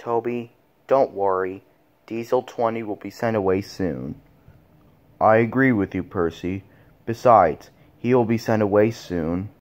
Toby, don't worry. Diesel 20 will be sent away soon. I agree with you, Percy. Besides, he will be sent away soon.